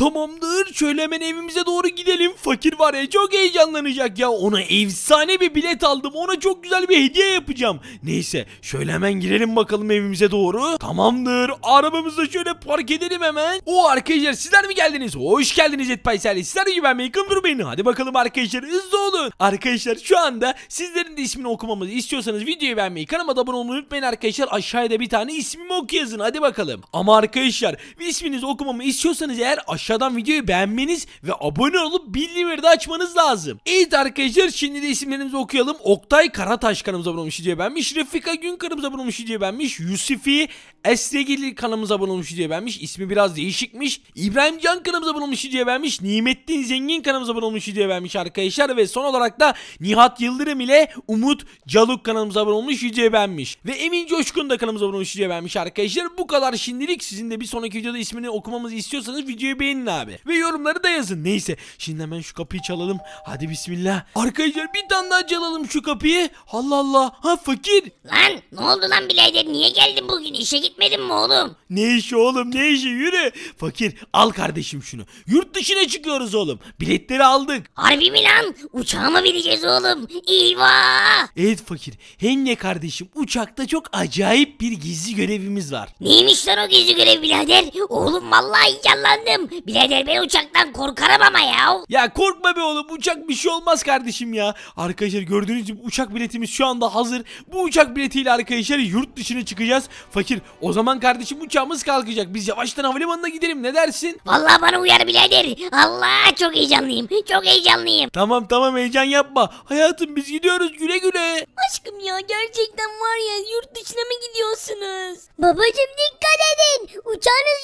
Tamamdır şöyle hemen evimize doğru gidelim. Fakir var ya çok heyecanlanacak ya. Ona efsane bir bilet aldım. Ona çok güzel bir hediye yapacağım. Neyse şöyle hemen girelim bakalım evimize doğru. Tamamdır arabamızı şöyle park edelim hemen. O arkadaşlar sizler mi geldiniz? Hoş geldiniz Etpaysel. Sizler gibi ben Mekan Durmayın. Hadi bakalım arkadaşlar hızlı olun. Arkadaşlar şu anda sizlerin de ismini okumamızı istiyorsanız videoyu beğenmeyi kanalıma da abone olmayı unutmayın arkadaşlar. Aşağıda bir tane ismimi oku yazın hadi bakalım. Ama arkadaşlar isminizi okumamı istiyorsanız eğer aşağı aşağıdan videoyu beğenmeniz ve abone olup bildirimleri de açmanız lazım. Evet arkadaşlar şimdi de isimlerimizi okuyalım. Oktay Karataş kanalımıza abone olmuş diye beğenmiş. Refika Gün kanalımıza abone olmuş diye beğenmiş. Yusufi Esregil kanalımıza abone olmuş diye beğenmiş. İsmi biraz değişikmiş. İbrahim Can kanalımıza abone olmuş diye beğenmiş. Nimettin Zengin kanalımıza abone olmuş diye beğenmiş arkadaşlar. Ve son olarak da Nihat Yıldırım ile Umut Caluk kanalımıza abone olmuş diye beğenmiş. Ve Emin Coşkun da kanalımıza abone olmuş diye beğenmiş arkadaşlar. Bu kadar şimdilik. Sizin de bir sonraki videoda ismini okumamızı istiyorsanız videoyu beğenin düşünün abi. Ve yorumları da yazın. Neyse şimdi hemen şu kapıyı çalalım. Hadi bismillah. Arkadaşlar bir tane daha çalalım şu kapıyı. Allah Allah. Ha fakir. Lan ne oldu lan bileydir niye geldin bugün İşe gitmedin mi oğlum? Ne işi oğlum ne işi yürü. Fakir al kardeşim şunu. Yurt dışına çıkıyoruz oğlum. Biletleri aldık. Harbi mi lan? Uçağa mı bineceğiz oğlum? Eyvah. Evet fakir. Hem ne kardeşim uçakta çok acayip bir gizli görevimiz var. Neymiş lan o gizli görev birader? Oğlum vallahi heyecanlandım. Birader ben uçaktan korkarım ama ya. Ya korkma be oğlum uçak bir şey olmaz kardeşim ya. Arkadaşlar gördüğünüz gibi uçak biletimiz şu anda hazır. Bu uçak biletiyle arkadaşlar yurt dışına çıkacağız. Fakir o zaman kardeşim uçağımız kalkacak. Biz yavaştan havalimanına gidelim ne dersin? Vallahi bana uyar birader. Allah çok heyecanlıyım. Çok heyecanlıyım. Tamam tamam heyecan yapma. Hayatım biz gidiyoruz güle güle. Aşkım ya gerçekten var ya yurt dışına mı gidiyorsunuz? Babacım dikkat edin. Uçağınız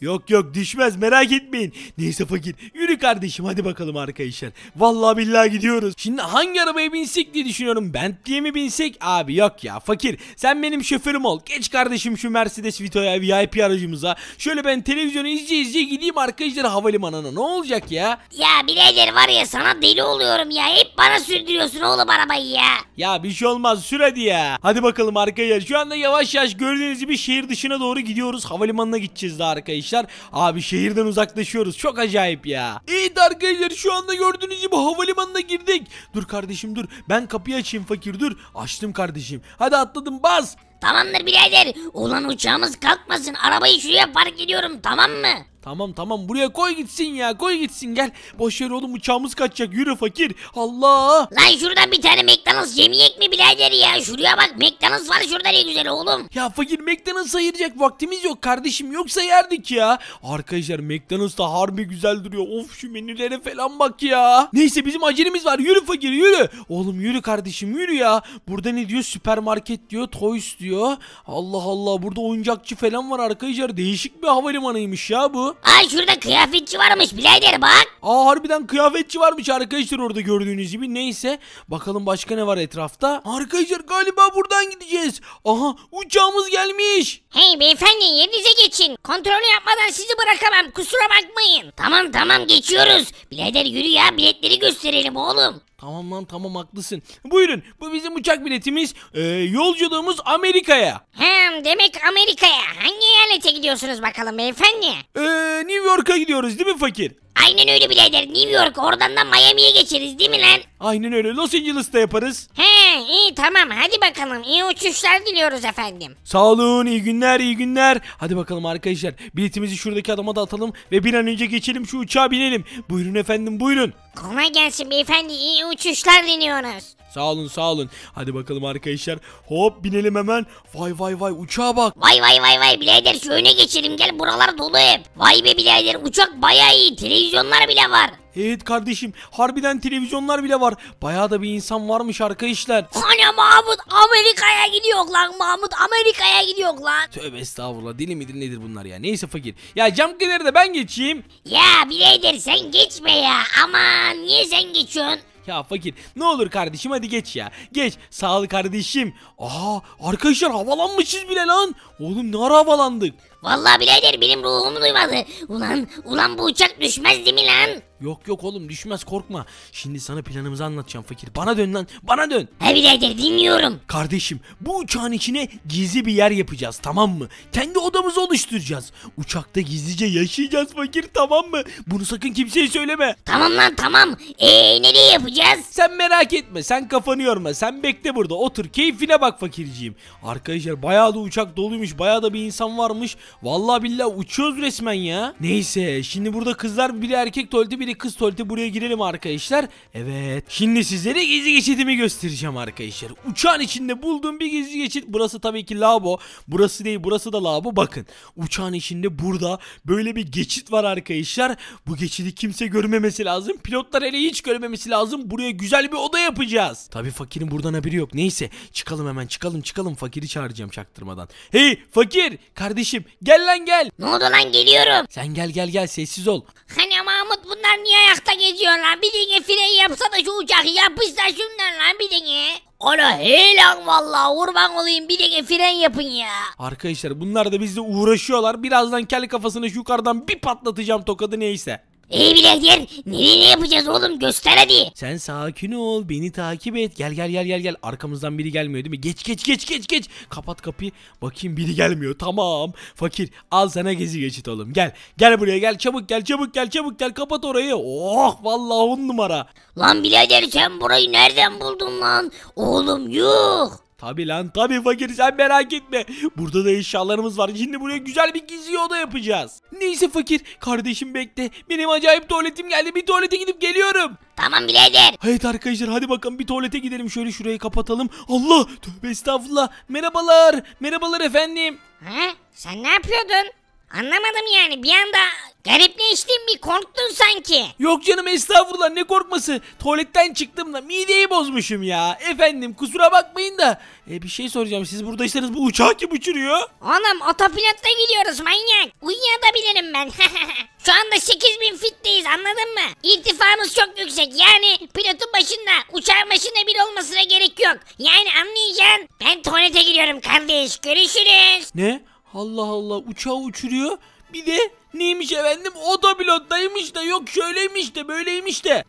Yok yok düşmez merak etmeyin. Neyse fakir yürü kardeşim hadi bakalım arkadaşlar. Vallahi billahi gidiyoruz. Şimdi hangi arabaya binsek diye düşünüyorum. Bentley'e mi binsek? Abi yok ya fakir sen benim şoförüm ol. Geç kardeşim şu Mercedes Vito'ya VIP aracımıza. Şöyle ben televizyonu izleye izleye gideyim arkadaşlar havalimanına ne olacak ya? Ya birader var ya sana deli oluyorum ya. Hep bana sürdürüyorsun oğlum arabayı ya. Ya bir şey olmaz sür hadi ya. Hadi bakalım arkadaşlar şu anda yavaş yavaş gördüğünüz gibi şehir dışına doğru gidiyoruz. Havalimanına gideceğiz de arkadaşlar arkadaşlar. Abi şehirden uzaklaşıyoruz. Çok acayip ya. Evet arkadaşlar şu anda gördüğünüz gibi havalimanına girdik. Dur kardeşim dur. Ben kapıyı açayım fakir dur. Açtım kardeşim. Hadi atladım bas. Tamamdır birader. Ulan uçağımız kalkmasın. Arabayı şuraya park ediyorum tamam mı? Tamam tamam buraya koy gitsin ya koy gitsin gel. Boş ver oğlum uçağımız kaçacak yürü fakir. Allah. Lan şurada bir tane McDonald's yemeyek mi birader ya? Şuraya bak McDonald's var şurada ne güzel oğlum. Ya fakir McDonald's ayıracak vaktimiz yok kardeşim yoksa yerdik ya. Arkadaşlar McDonald's da harbi güzel duruyor. Of şu menülere falan bak ya. Neyse bizim acelemiz var yürü fakir yürü. Oğlum yürü kardeşim yürü ya. Burada ne diyor süpermarket diyor toys diyor. Allah Allah burada oyuncakçı falan var arkadaşlar. Değişik bir havalimanıymış ya bu. Ay şurada kıyafetçi varmış birader bak. Aa harbiden kıyafetçi varmış arkadaşlar orada gördüğünüz gibi. Neyse bakalım başka ne var etrafta. Arkadaşlar galiba buradan gideceğiz. Aha uçağımız gelmiş. Hey beyefendi yerinize geçin. Kontrolü yapmadan sizi bırakamam kusura bakmayın. Tamam tamam geçiyoruz. Birader yürü ya biletleri gösterelim oğlum. Tamam lan tamam haklısın. Buyurun bu bizim uçak biletimiz. Ee, yolculuğumuz Amerika'ya. Hem demek Amerika'ya. Hangi eyalete gidiyorsunuz bakalım beyefendi? Ee, New York'a gidiyoruz değil mi fakir? Aynen öyle birader. New York oradan da Miami'ye geçeriz değil mi lan? Aynen öyle Los Angeles'ta yaparız. He iyi tamam hadi bakalım. İyi uçuşlar diliyoruz efendim. Sağ olun iyi günler iyi günler. Hadi bakalım arkadaşlar biletimizi şuradaki adama da atalım ve bir an önce geçelim şu uçağa binelim. Buyurun efendim buyurun. Kolay gelsin beyefendi iyi uçuşlar diliyoruz. Sağ olun sağ olun. Hadi bakalım arkadaşlar. Hop binelim hemen. Vay vay vay uçağa bak. Vay vay vay vay birader şu öne geçelim gel buralar dolu hep. Vay be birader uçak baya iyi. Televizyonlar bile var. Evet kardeşim harbiden televizyonlar bile var. Bayağı da bir insan varmış arkadaşlar. Hani Mahmut Amerika'ya gidiyor lan Mahmut Amerika'ya gidiyor lan. Tövbe estağfurullah deli midir nedir bunlar ya. Neyse fakir. Ya cam kenarı da ben geçeyim. Ya birader sen geçme ya. Aman niye sen geçiyorsun? Ya fakir ne olur kardeşim hadi geç ya. Geç sağ ol kardeşim. Aa arkadaşlar havalanmışız bile lan. Oğlum ne ara havalandık. Vallahi birader benim ruhum duymadı. Ulan ulan bu uçak düşmez değil mi lan? Yok yok oğlum düşmez korkma. Şimdi sana planımızı anlatacağım fakir. Bana dön lan bana dön. He birader dinliyorum. Kardeşim bu uçağın içine gizli bir yer yapacağız tamam mı? Kendi odamızı oluşturacağız. Uçakta gizlice yaşayacağız fakir tamam mı? Bunu sakın kimseye söyleme. Tamam lan tamam. Eee nereye yapacağız? Sen merak etme sen kafanı yorma. Sen bekle burada otur keyfine bak fakirciğim. Arkadaşlar bayağı da uçak doluymuş bayağı da bir insan varmış. Vallahi billahi uçuyoruz resmen ya. Neyse şimdi burada kızlar biri erkek tuvaleti biri kız tuvaleti buraya girelim arkadaşlar. Evet. Şimdi sizlere gizli geçitimi göstereceğim arkadaşlar. Uçağın içinde bulduğum bir gizli geçit. Burası tabii ki labo. Burası değil burası da labo. Bakın uçağın içinde burada böyle bir geçit var arkadaşlar. Bu geçidi kimse görmemesi lazım. Pilotlar hele hiç görmemesi lazım. Buraya güzel bir oda yapacağız. Tabii fakirin buradan haberi yok. Neyse çıkalım hemen çıkalım çıkalım. Fakiri çağıracağım çaktırmadan. Hey fakir kardeşim Gel lan gel. Ne oldu lan geliyorum. Sen gel gel gel sessiz ol. Hani Mahmut bunlar niye ayakta geziyor lan? Bir dene fren da şu uçak yapışsa şundan lan bir dene. Ana helal lan valla kurban olayım bir dene fren yapın ya. Arkadaşlar bunlar da bizle uğraşıyorlar. Birazdan kel kafasını şu yukarıdan bir patlatacağım tokadı neyse. İyi ee, bilader nereye ne yapacağız oğlum göster hadi. Sen sakin ol beni takip et. Gel gel gel gel gel. Arkamızdan biri gelmiyor değil mi? Geç geç geç geç geç. Kapat kapıyı. Bakayım biri gelmiyor. Tamam. Fakir al sana gezi geçit oğlum. Gel. Gel buraya gel çabuk gel çabuk gel çabuk gel. Kapat orayı. Oh vallahi on numara. Lan bilader sen burayı nereden buldun lan? Oğlum yuh. Tabi lan tabi fakir sen merak etme. Burada da eşyalarımız var. Şimdi buraya güzel bir gizli oda yapacağız. Neyse fakir kardeşim bekle. Benim acayip tuvaletim geldi. Bir tuvalete gidip geliyorum. Tamam birader. Evet arkadaşlar hadi bakalım bir tuvalete gidelim. Şöyle şurayı kapatalım. Allah tövbe estağfurullah. Merhabalar. Merhabalar efendim. Ha? Sen ne yapıyordun? Anlamadım yani bir anda Garipleştin mi korktun sanki. Yok canım estağfurullah ne korkması. Tuvaletten çıktım da mideyi bozmuşum ya. Efendim kusura bakmayın da. E, bir şey soracağım siz buradaysanız bu uçağı kim uçuruyor? Oğlum otopilotta gidiyoruz manyak. Uyuyabilirim ben. Şu anda 8000 fitteyiz anladın mı? İrtifamız çok yüksek yani pilotun başında uçağın başında bir olmasına gerek yok. Yani anlayacaksın. Ben tuvalete gidiyorum kardeş görüşürüz. Ne? Allah Allah uçağı uçuruyor. Bir de neymiş efendim otopilottaymış da yok şöyleymiş de böyleymiş de.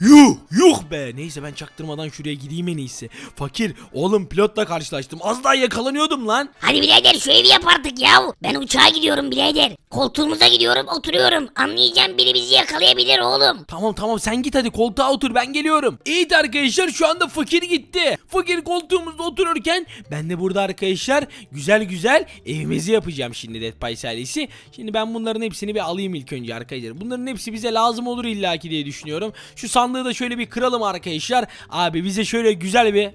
Yuh yuh be neyse ben çaktırmadan şuraya gideyim en iyisi. Fakir oğlum pilotla karşılaştım az daha yakalanıyordum lan. Hadi birader şu evi yap artık ya. Ben uçağa gidiyorum birader. Koltuğumuza gidiyorum oturuyorum. Anlayacağım biri bizi yakalayabilir oğlum. Tamam tamam sen git hadi koltuğa otur ben geliyorum. Evet arkadaşlar şu anda fakir gitti. Fakir koltuğumuzda otururken ben de burada arkadaşlar güzel güzel evimizi yapacağım şimdi Dead Pies ailesi. Şimdi ben bunların hepsini bir alayım ilk önce arkadaşlar. Bunların hepsi bize lazım olur illaki diye düşünüyorum. Şu sandığı da şöyle bir kıralım arkadaşlar. Abi bize şöyle güzel bir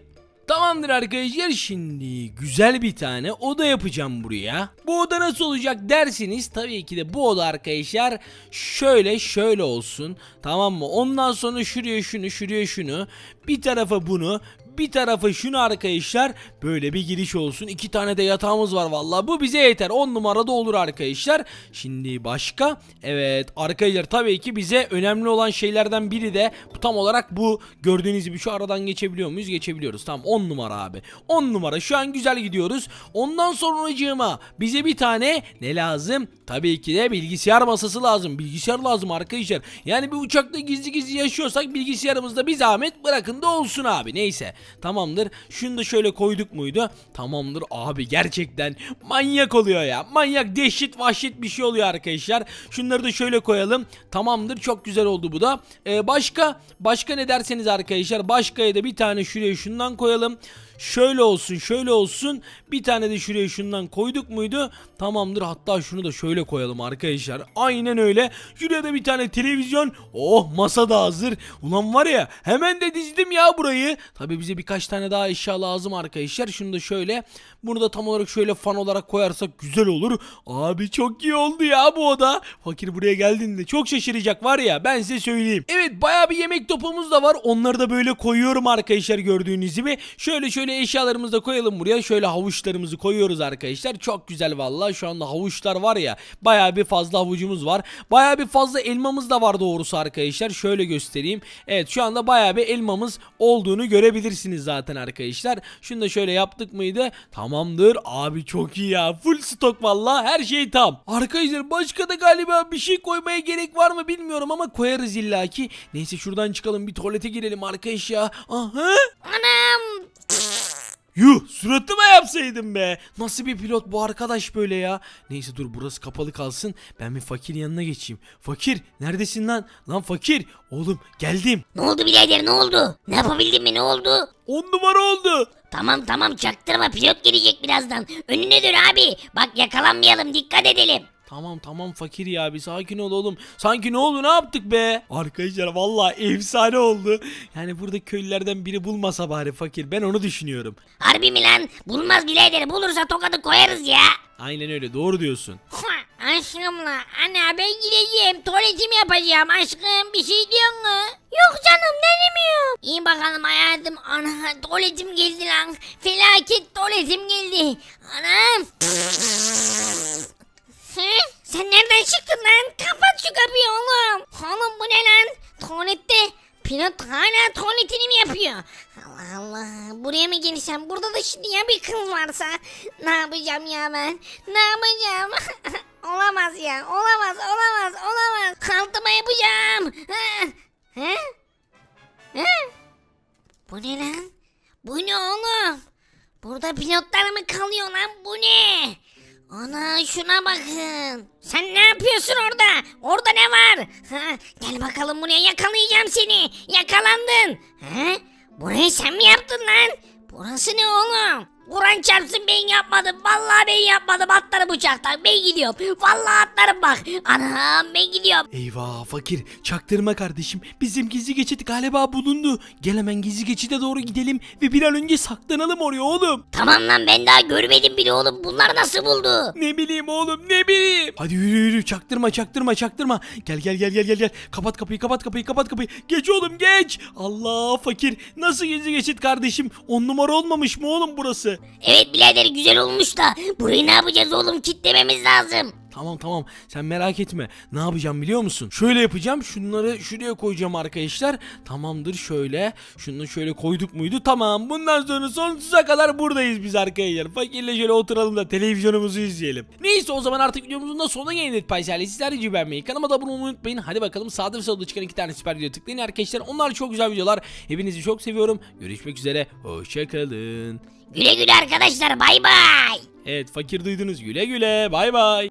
Tamamdır arkadaşlar şimdi güzel bir tane oda yapacağım buraya. Bu oda nasıl olacak dersiniz tabii ki de bu oda arkadaşlar şöyle şöyle olsun tamam mı? Ondan sonra şuraya şunu şuraya şunu bir tarafa bunu bir tarafı şunu arkadaşlar böyle bir giriş olsun. İki tane de yatağımız var valla. Bu bize yeter. 10 numarada olur arkadaşlar. Şimdi başka. Evet arkadaşlar tabii ki bize önemli olan şeylerden biri de bu tam olarak bu. Gördüğünüz gibi şu aradan geçebiliyor muyuz? Geçebiliyoruz. Tamam 10 numara abi. 10 numara. Şu an güzel gidiyoruz. Ondan sonracığıma bize bir tane ne lazım? Tabii ki de bilgisayar masası lazım. Bilgisayar lazım arkadaşlar. Yani bir uçakta gizli gizli yaşıyorsak bilgisayarımızda bir zahmet bırakın da olsun abi. Neyse. Tamamdır. Şunu da şöyle koyduk muydu? Tamamdır abi gerçekten manyak oluyor ya. Manyak dehşet vahşet bir şey oluyor arkadaşlar. Şunları da şöyle koyalım. Tamamdır çok güzel oldu bu da. Ee, başka başka ne derseniz arkadaşlar başkaya da bir tane şuraya şundan koyalım şöyle olsun şöyle olsun bir tane de şuraya şundan koyduk muydu tamamdır hatta şunu da şöyle koyalım arkadaşlar aynen öyle şuraya da bir tane televizyon oh masa da hazır ulan var ya hemen de dizdim ya burayı tabi bize birkaç tane daha eşya lazım arkadaşlar şunu da şöyle bunu da tam olarak şöyle fan olarak koyarsak güzel olur abi çok iyi oldu ya bu oda fakir buraya geldiğinde çok şaşıracak var ya ben size söyleyeyim evet baya bir yemek topumuz da var onları da böyle koyuyorum arkadaşlar gördüğünüz gibi şöyle şöyle şöyle eşyalarımızı da koyalım buraya. Şöyle havuçlarımızı koyuyoruz arkadaşlar. Çok güzel valla. Şu anda havuçlar var ya. Baya bir fazla havucumuz var. Baya bir fazla elmamız da var doğrusu arkadaşlar. Şöyle göstereyim. Evet şu anda baya bir elmamız olduğunu görebilirsiniz zaten arkadaşlar. Şunu da şöyle yaptık mıydı? Tamamdır. Abi çok iyi ya. Full stok valla. Her şey tam. Arkadaşlar başka da galiba bir şey koymaya gerek var mı bilmiyorum ama koyarız illaki. Neyse şuradan çıkalım. Bir tuvalete girelim arkadaş ya. Aha. Anam Yuh suratıma yapsaydım be. Nasıl bir pilot bu arkadaş böyle ya. Neyse dur burası kapalı kalsın. Ben bir fakir yanına geçeyim. Fakir neredesin lan? Lan fakir. Oğlum geldim. Ne oldu birader ne oldu? Ne yapabildin mi ne oldu? On numara oldu. Tamam tamam çaktırma pilot gelecek birazdan. Önüne dur abi. Bak yakalanmayalım dikkat edelim. Tamam tamam fakir ya bir sakin ol oğlum. Sanki ne oldu ne yaptık be? Arkadaşlar valla efsane oldu. Yani burada köylülerden biri bulmasa bari fakir ben onu düşünüyorum. Harbi mi lan? Bulmaz bileyderi bulursa tokadı koyarız ya. Aynen öyle doğru diyorsun. Aşkımla ana ben gideceğim tuvaletimi yapacağım aşkım bir şey diyor mu? Yok canım ne demiyorum. İyi bakalım hayatım ana tuvaletim geldi lan felaket tuvaletim geldi. Anam. Sen nereden çıktın lan? Kapat şu kapıyı oğlum. Oğlum bu ne lan? Tuvalette Pilot hala tuvaletini mi yapıyor? Allah Allah. Buraya mı gelsem? Burada da şimdi ya bir kız varsa? Ne yapacağım ya ben? Ne yapacağım? olamaz ya. Olamaz, olamaz, olamaz. Altıma yapacağım. He? He? Bu ne lan? Bu ne oğlum? Burada pilotlar mı kalıyor lan? Bu ne? Ana şuna bakın. Sen ne yapıyorsun orada? Orada ne var? Ha, gel bakalım buraya yakalayacağım seni. Yakalandın. Ha? Burayı sen mi yaptın lan? Burası ne oğlum? Kur'an çarpsın ben yapmadım. Vallahi ben yapmadım. Atlarım uçaktan. Ben gidiyorum. Vallahi atlarım bak. Anam ben gidiyorum. Eyvah fakir. Çaktırma kardeşim. Bizim gizli geçit galiba bulundu. Gel hemen gizli geçide doğru gidelim ve bir an önce saklanalım oraya oğlum. Tamam lan ben daha görmedim bile oğlum. Bunlar nasıl buldu? Ne bileyim oğlum ne bileyim. Hadi yürü yürü çaktırma çaktırma çaktırma. Gel gel gel gel gel gel. Kapat kapıyı kapat kapıyı kapat kapıyı. Geç oğlum geç. Allah fakir. Nasıl gizli geçit kardeşim? On numara olmamış mı oğlum burası? Evet birader güzel olmuş da burayı ne yapacağız oğlum kitlememiz lazım. Tamam tamam sen merak etme. Ne yapacağım biliyor musun? Şöyle yapacağım. Şunları şuraya koyacağım arkadaşlar. Tamamdır şöyle. Şunu şöyle koyduk muydu? Tamam. Bundan sonra sonsuza kadar buradayız biz arkadaşlar. Fakirle şöyle oturalım da televizyonumuzu izleyelim. Neyse o zaman artık videomuzun da sonuna geldik paylaşalım. Sizler de beğenmeyi, kanalıma da bunu unutmayın. Hadi bakalım sağda ve solda çıkan iki tane süper video tıklayın arkadaşlar. Onlar çok güzel videolar. Hepinizi çok seviyorum. Görüşmek üzere. Hoşçakalın. Güle güle arkadaşlar bay bay. Evet fakir duydunuz güle güle bay bay.